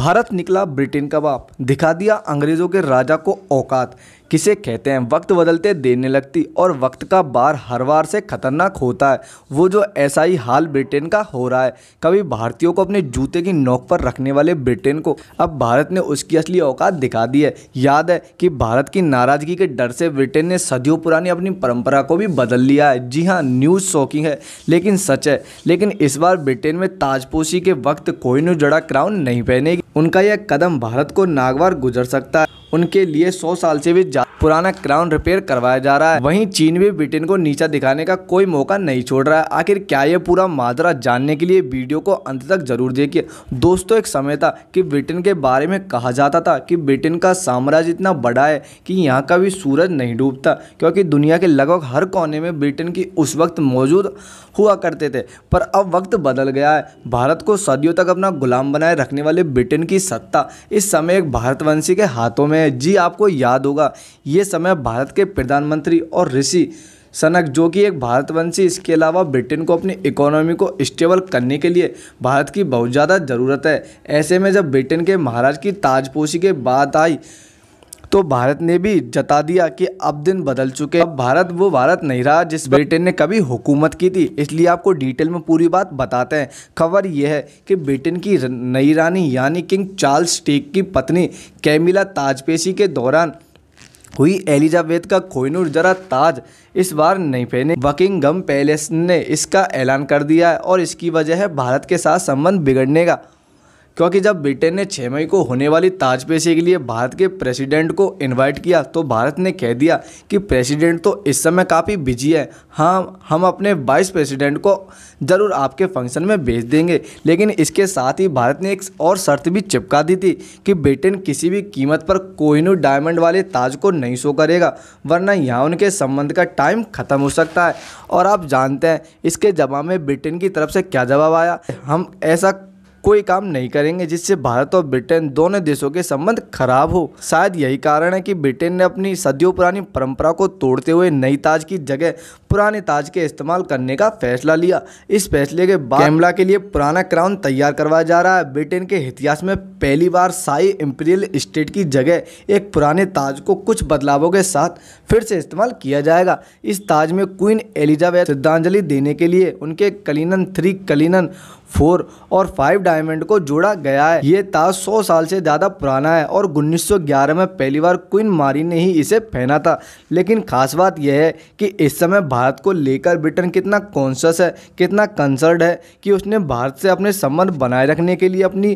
भारत निकला ब्रिटेन का बाप दिखा दिया अंग्रेजों के राजा को औकात किसे कहते हैं वक्त बदलते देने लगती और वक्त का बार हर बार से खतरनाक होता है वो जो ऐसा ही हाल ब्रिटेन का हो रहा है कभी भारतीयों को अपने जूते की नोक पर रखने वाले ब्रिटेन को अब भारत ने उसकी असली औकात दिखा दी है याद है कि भारत की नाराजगी के डर से ब्रिटेन ने सदियों पुरानी अपनी परंपरा को भी बदल लिया है जी हाँ न्यूज़ शौकिंग है लेकिन सच है लेकिन इस बार ब्रिटेन में ताजपोशी के वक्त कोई जड़ा क्राउन नहीं पहनेगी उनका यह कदम भारत को नागवार गुजर सकता है उनके लिए सौ साल से भी पुराना क्राउन रिपेयर करवाया जा रहा है वहीं चीन भी ब्रिटेन को नीचा दिखाने का कोई मौका नहीं छोड़ रहा है आखिर क्या ये पूरा माजरा जानने के लिए वीडियो को अंत तक जरूर देखिए दोस्तों एक समय था कि ब्रिटेन के बारे में कहा जाता था कि ब्रिटेन का साम्राज्य इतना बड़ा है कि यहाँ का भी सूरज नहीं डूबता क्योंकि दुनिया के लगभग हर कोने में ब्रिटेन की उस वक्त मौजूद हुआ करते थे पर अब वक्त बदल गया है भारत को सदियों तक अपना गुलाम बनाए रखने वाले ब्रिटेन की सत्ता इस समय एक भारतवंशी के हाथों में में जी आपको याद होगा ये समय भारत के प्रधानमंत्री और ऋषि सनक जो कि एक भारतवंशी इसके अलावा ब्रिटेन को अपनी इकोनॉमी को स्टेबल करने के लिए भारत की बहुत ज़्यादा ज़रूरत है ऐसे में जब ब्रिटेन के महाराज की ताजपोशी के बाद आई तो भारत ने भी जता दिया कि अब दिन बदल चुके अब भारत वो भारत नहीं रहा जिस ब्रिटेन ने कभी हुकूमत की थी इसलिए आपको डिटेल में पूरी बात बताते हैं खबर यह है कि ब्रिटेन की नई रानी यानी किंग चार्ल्स टेक की पत्नी कैमिला ताजपेशी के दौरान हुई एलिजाबेथ का कोहिनूर जरा ताज इस बार नहीं पहने बकिंगम पैलेस ने इसका ऐलान कर दिया है और इसकी वजह है भारत के साथ संबंध बिगड़ने का क्योंकि जब ब्रिटेन ने छः मई को होने वाली ताजपेशी के लिए भारत के प्रेसिडेंट को इनवाइट किया तो भारत ने कह दिया कि प्रेसिडेंट तो इस समय काफ़ी बिजी है हाँ हम अपने वाइस प्रेसिडेंट को ज़रूर आपके फंक्शन में भेज देंगे लेकिन इसके साथ ही भारत ने एक और शर्त भी चिपका दी थी कि ब्रिटेन किसी भी कीमत पर कोहिनूर डायमंड वाले ताज को नहीं शो करेगा वरना यहाँ उनके संबंध का टाइम ख़त्म हो सकता है और आप जानते हैं इसके जवाब में ब्रिटेन की तरफ से क्या जवाब आया हम ऐसा कोई काम नहीं करेंगे जिससे भारत और ब्रिटेन दोनों देशों के संबंध खराब हो शायद यही कारण है कि ब्रिटेन ने अपनी सदियों पुरानी परंपरा को तोड़ते हुए नई ताज की जगह पुराने ताज के इस्तेमाल करने का फैसला लिया इस फैसले के बाद कैमला के लिए पुराना क्राउन तैयार करवाया जा रहा है ब्रिटेन के इतिहास में पहली बार साई इम्पीरियल स्टेट की जगह एक पुराने ताज को कुछ बदलावों के साथ फिर से इस्तेमाल किया जाएगा इस ताज में क्वीन एलिजाबेथ श्रद्धांजलि देने के लिए उनके कलिनन थ्री कलिनन फोर और फाइव डायमंड को जोड़ा गया है ये ताज सौ साल से ज़्यादा पुराना है और 1911 में पहली बार क्वीन मारी ने ही इसे पहना था लेकिन खास बात यह है कि इस समय भारत को लेकर ब्रिटेन कितना कॉन्शस है कितना कंसर्ड है कि उसने भारत से अपने संबंध बनाए रखने के लिए अपनी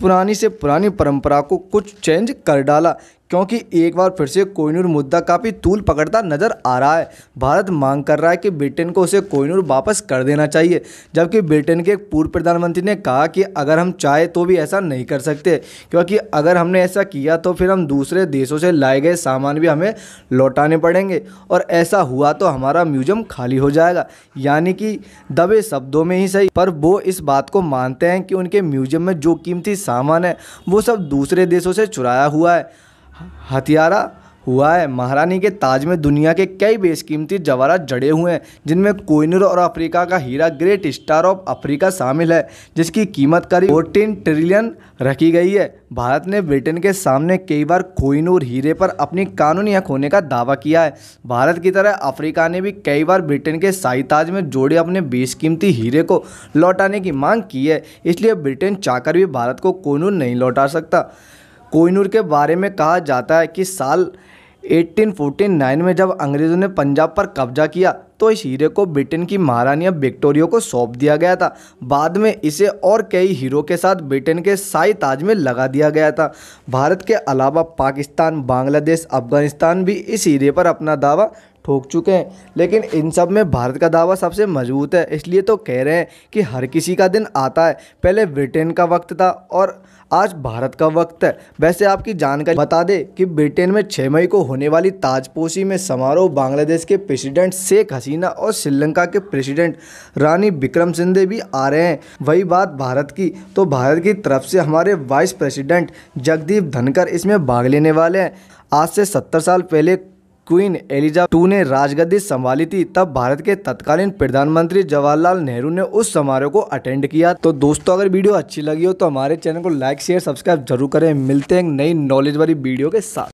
पुरानी से पुरानी परंपरा को कुछ चेंज कर डाला क्योंकि एक बार फिर से कोहिनूर मुद्दा काफ़ी तूल पकड़ता नज़र आ रहा है भारत मांग कर रहा है कि ब्रिटेन को उसे कोहिनूर वापस कर देना चाहिए जबकि ब्रिटेन के पूर्व प्रधानमंत्री ने कहा कि अगर हम चाहे तो भी ऐसा नहीं कर सकते क्योंकि अगर हमने ऐसा किया तो फिर हम दूसरे देशों से लाए गए सामान भी हमें लौटाने पड़ेंगे और ऐसा हुआ तो हमारा म्यूजियम खाली हो जाएगा यानी कि दबे शब्दों में ही सही पर वो इस बात को मानते हैं कि उनके म्यूजियम में जो कीमती सामान है वो सब दूसरे देशों से चुराया हुआ है हथियारा हुआ है महारानी के ताज में दुनिया के कई बेशकीमती जवाहरात जड़े हुए हैं जिनमें कोइनूर और अफ्रीका का हीरा ग्रेट स्टार ऑफ अफ्रीका शामिल है जिसकी कीमत करीब फोर्टीन ट्रिलियन रखी गई है भारत ने ब्रिटेन के सामने कई बार कोइनूर हीरे पर अपनी कानूनी हक होने का दावा किया है भारत की तरह अफ्रीका ने भी कई बार ब्रिटेन के शाही ताज में जोड़े अपने बेशकीमती हीरे को लौटाने की मांग की है इसलिए ब्रिटेन चाहकर भी भारत को कोइनूर नहीं लौटा सकता कोहिनूर के बारे में कहा जाता है कि साल 1849 में जब अंग्रेज़ों ने पंजाब पर कब्जा किया तो इस हीरे को ब्रिटेन की महारानी विक्टोरिया को सौंप दिया गया था बाद में इसे और कई हीरो के साथ ब्रिटेन के साई ताज में लगा दिया गया था भारत के अलावा पाकिस्तान बांग्लादेश अफगानिस्तान भी इस हीरे पर अपना दावा ठोक चुके हैं लेकिन इन सब में भारत का दावा सबसे मजबूत है इसलिए तो कह रहे हैं कि हर किसी का दिन आता है पहले ब्रिटेन का वक्त था और आज भारत का वक्त है वैसे आपकी जानकारी बता दे कि ब्रिटेन में 6 मई को होने वाली ताजपोशी में समारोह बांग्लादेश के प्रेसिडेंट शेख हसीना और श्रीलंका के प्रेसिडेंट रानी विक्रम सिंधे भी आ रहे हैं वही बात भारत की तो भारत की तरफ से हमारे वाइस प्रेसिडेंट जगदीप धनकर इसमें भाग लेने वाले हैं आज से सत्तर साल पहले क्वीन एलिजा टू ने राजगद्दी संभाली थी तब भारत के तत्कालीन प्रधानमंत्री जवाहरलाल नेहरू ने उस समारोह को अटेंड किया तो दोस्तों अगर वीडियो अच्छी लगी हो तो हमारे चैनल को लाइक शेयर सब्सक्राइब जरूर करें मिलते हैं नई नॉलेज वाली वीडियो के साथ